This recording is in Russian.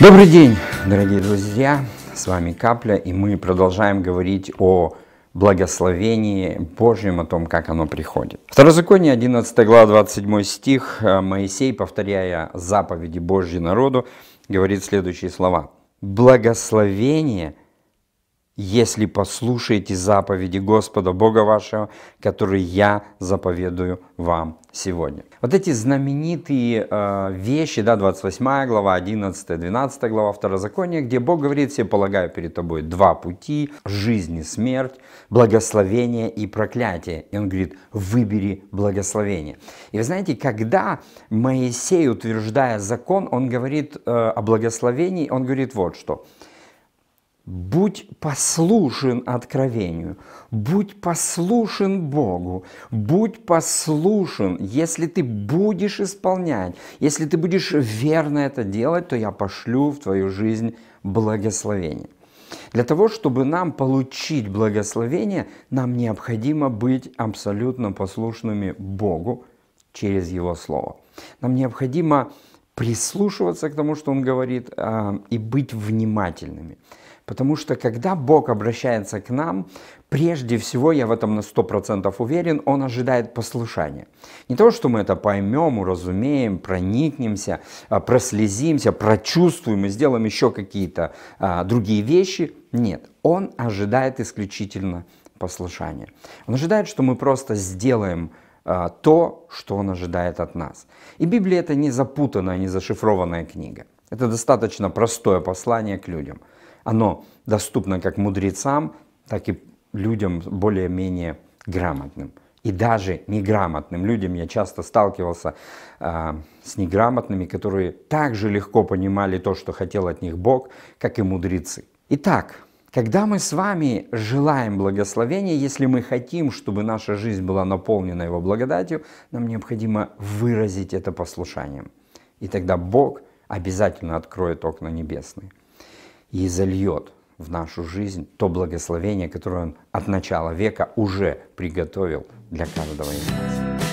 Добрый день, дорогие друзья! С вами Капля, и мы продолжаем говорить о благословении Божьем, о том, как оно приходит. Второзаконие, 11 глава, 27 стих, э, Моисей, повторяя заповеди Божьи народу, говорит следующие слова. «Благословение – если послушаете заповеди Господа Бога вашего, которые я заповедую вам сегодня. Вот эти знаменитые э, вещи, да, 28 глава, 11, 12 глава Второзакония, где Бог говорит, все полагаю перед тобой два пути, жизнь и смерть, благословение и проклятие. И он говорит, выбери благословение. И вы знаете, когда Моисей, утверждая закон, он говорит э, о благословении, он говорит вот что – Будь послушен откровению, будь послушен Богу, будь послушен. Если ты будешь исполнять, если ты будешь верно это делать, то я пошлю в твою жизнь благословение. Для того, чтобы нам получить благословение, нам необходимо быть абсолютно послушными Богу через Его Слово. Нам необходимо прислушиваться к тому, что он говорит, а, и быть внимательными. Потому что когда Бог обращается к нам, прежде всего, я в этом на 100% уверен, Он ожидает послушания. Не то, что мы это поймем, уразумеем, проникнемся, а, прослезимся, прочувствуем и сделаем еще какие-то а, другие вещи. Нет, Он ожидает исключительно послушания. Он ожидает, что мы просто сделаем а, то, что Он ожидает от нас. И Библия это не запутанная, не зашифрованная книга. Это достаточно простое послание к людям. Оно доступно как мудрецам, так и людям более-менее грамотным. И даже неграмотным людям я часто сталкивался э, с неграмотными, которые так же легко понимали то, что хотел от них Бог, как и мудрецы. Итак, когда мы с вами желаем благословения, если мы хотим, чтобы наша жизнь была наполнена Его благодатью, нам необходимо выразить это послушанием. И тогда Бог обязательно откроет окна небесные и зальет в нашу жизнь то благословение, которое Он от начала века уже приготовил для каждого из нас.